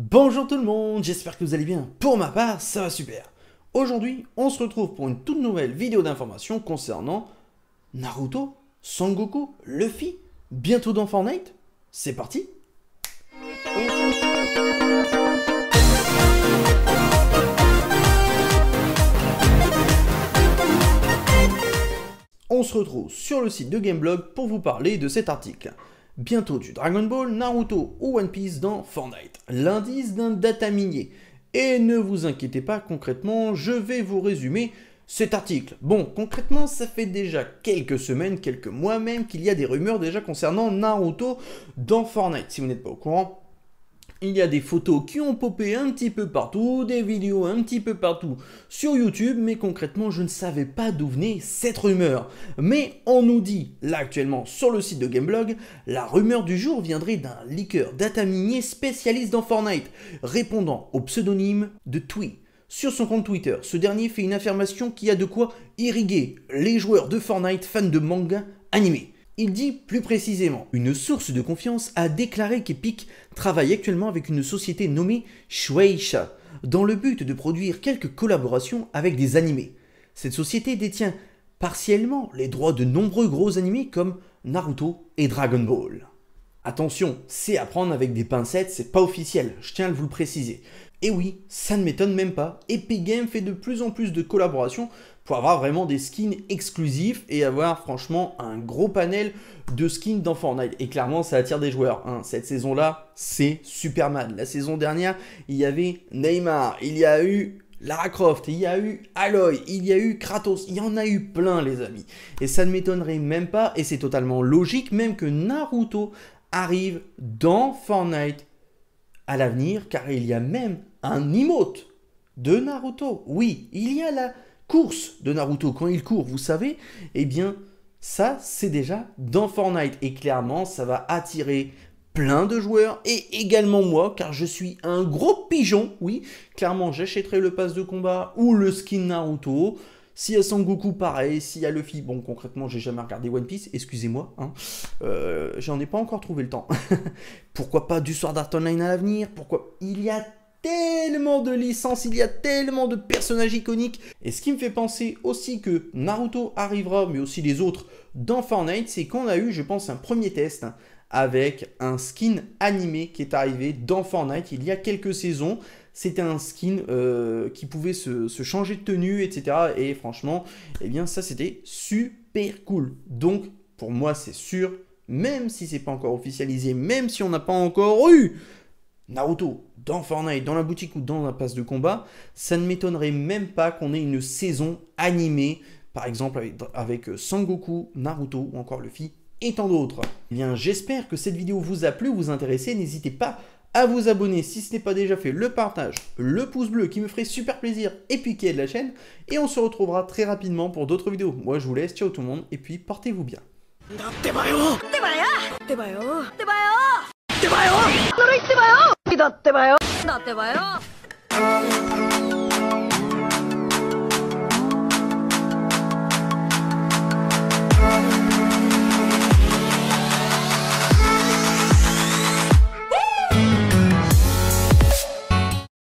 Bonjour tout le monde, j'espère que vous allez bien. Pour ma part, ça va super. Aujourd'hui, on se retrouve pour une toute nouvelle vidéo d'information concernant Naruto, Sangoku, Luffy, bientôt dans Fortnite. C'est parti On se retrouve sur le site de Gameblog pour vous parler de cet article. Bientôt du Dragon Ball, Naruto ou One Piece dans Fortnite. L'indice d'un data minier. Et ne vous inquiétez pas, concrètement, je vais vous résumer cet article. Bon, concrètement, ça fait déjà quelques semaines, quelques mois même, qu'il y a des rumeurs déjà concernant Naruto dans Fortnite. Si vous n'êtes pas au courant, il y a des photos qui ont popé un petit peu partout, des vidéos un petit peu partout sur YouTube, mais concrètement, je ne savais pas d'où venait cette rumeur. Mais on nous dit, là actuellement sur le site de Gameblog, la rumeur du jour viendrait d'un leaker data minier spécialiste dans Fortnite, répondant au pseudonyme de Twee. Sur son compte Twitter, ce dernier fait une affirmation qui a de quoi irriguer les joueurs de Fortnite fans de manga animés. Il dit plus précisément, une source de confiance a déclaré qu'Epic travaille actuellement avec une société nommée Shueisha dans le but de produire quelques collaborations avec des animés. Cette société détient partiellement les droits de nombreux gros animés comme Naruto et Dragon Ball. Attention, c'est à prendre avec des pincettes, c'est pas officiel, je tiens à vous le préciser. Et oui, ça ne m'étonne même pas, Epic Games fait de plus en plus de collaborations pour avoir vraiment des skins exclusifs et avoir franchement un gros panel de skins dans Fortnite. Et clairement, ça attire des joueurs. Hein. Cette saison-là, c'est Superman. La saison dernière, il y avait Neymar, il y a eu Lara Croft, il y a eu Aloy, il y a eu Kratos, il y en a eu plein les amis. Et ça ne m'étonnerait même pas, et c'est totalement logique, même que Naruto arrive dans Fortnite à l'avenir, car il y a même un emote de Naruto. Oui, il y a la course de Naruto. Quand il court, vous savez, et eh bien, ça, c'est déjà dans Fortnite. Et clairement, ça va attirer plein de joueurs et également moi, car je suis un gros pigeon. Oui, clairement, j'achèterai le pass de combat ou le skin Naruto. S'il y a Goku, pareil. S'il y a Luffy, bon, concrètement, j'ai jamais regardé One Piece, excusez-moi. Hein. Euh, j'en ai pas encore trouvé le temps. pourquoi pas du soir Art Online à l'avenir Pourquoi Il y a tellement de licences, il y a tellement de personnages iconiques. Et ce qui me fait penser aussi que Naruto arrivera, mais aussi les autres, dans Fortnite, c'est qu'on a eu, je pense, un premier test, hein avec un skin animé qui est arrivé dans Fortnite il y a quelques saisons. C'était un skin euh, qui pouvait se, changer de tenue, etc. Et franchement, eh bien ça c'était super cool. Donc pour moi c'est sûr, même si c'est pas encore officialisé, même si on n'a pas encore eu Naruto dans Fortnite, dans la boutique ou dans la passe de combat, ça ne m'étonnerait même pas qu'on ait une saison animée, par exemple avec, Sangoku, Naruto ou encore Luffy et tant d'autres. Eh bien, j'espère que cette vidéo vous a plu, vous intéressé. N'hésitez pas à vous abonner si ce n'est pas déjà fait, le partage, le pouce bleu qui me ferait super plaisir et puis qui aide la chaîne. Et on se retrouvera très rapidement pour d'autres vidéos. Moi, je vous laisse, ciao tout le monde et puis portez-vous bien.